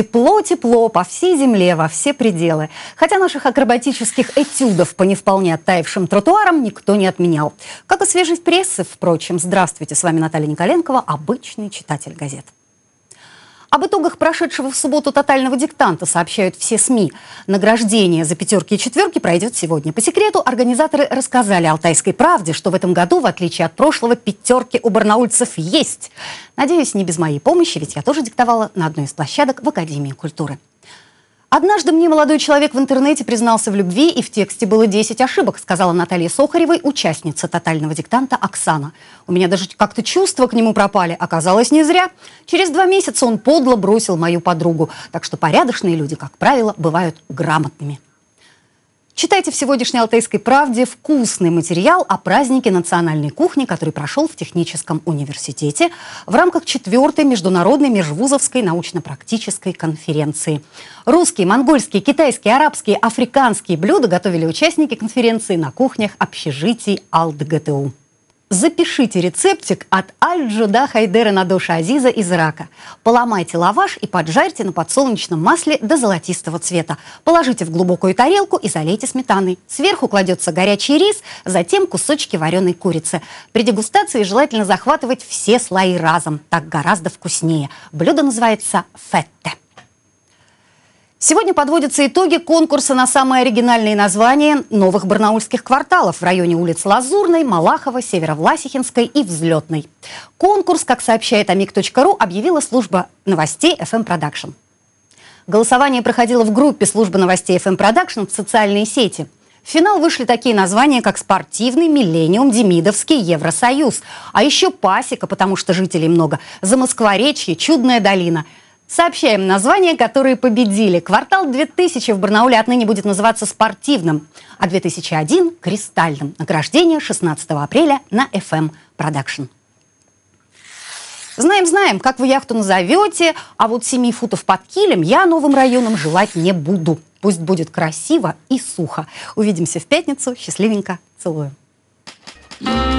Тепло-тепло по всей земле, во все пределы. Хотя наших акробатических этюдов по не вполне оттаившим тротуарам никто не отменял. Как и свежесть прессы, впрочем. Здравствуйте, с вами Наталья Николенкова, обычный читатель газет. Об итогах прошедшего в субботу тотального диктанта сообщают все СМИ. Награждение за пятерки и четверки пройдет сегодня. По секрету организаторы рассказали «Алтайской правде», что в этом году, в отличие от прошлого, пятерки у барнаульцев есть. Надеюсь, не без моей помощи, ведь я тоже диктовала на одной из площадок в Академии культуры. Однажды мне молодой человек в интернете признался в любви, и в тексте было 10 ошибок, сказала Наталья Сохаревой, участница тотального диктанта Оксана. У меня даже как-то чувства к нему пропали. Оказалось, не зря. Через два месяца он подло бросил мою подругу. Так что порядочные люди, как правило, бывают грамотными. Читайте в сегодняшней «Алтайской правде» вкусный материал о празднике национальной кухни, который прошел в Техническом университете в рамках 4 международной межвузовской научно-практической конференции. Русские, монгольские, китайские, арабские, африканские блюда готовили участники конференции на кухнях общежитий АЛДГТУ. Запишите рецептик от Аль-Джуда Хайдера Надоша Азиза из Ирака. Поломайте лаваш и поджарьте на подсолнечном масле до золотистого цвета. Положите в глубокую тарелку и залейте сметаной. Сверху кладется горячий рис, затем кусочки вареной курицы. При дегустации желательно захватывать все слои разом, так гораздо вкуснее. Блюдо называется фетте. Сегодня подводятся итоги конкурса на самые оригинальные названия новых барнаульских кварталов в районе улиц Лазурной, Малахова, Северовласихинской и Взлетной. Конкурс, как сообщает amik.ru, объявила служба новостей FM Production. Голосование проходило в группе службы новостей FM Production в социальные сети. В финал вышли такие названия, как «Спортивный», «Миллениум», «Демидовский», «Евросоюз». А еще «Пасека», потому что жителей много, «Замоскворечье», «Чудная долина». Сообщаем названия, которые победили. Квартал 2000 в Барнауле отныне будет называться спортивным, а 2001 – кристальным. Награждение 16 апреля на FM Production. Знаем-знаем, как вы яхту назовете, а вот 7 футов под килем я новым районом желать не буду. Пусть будет красиво и сухо. Увидимся в пятницу. Счастливенько. Целую. thank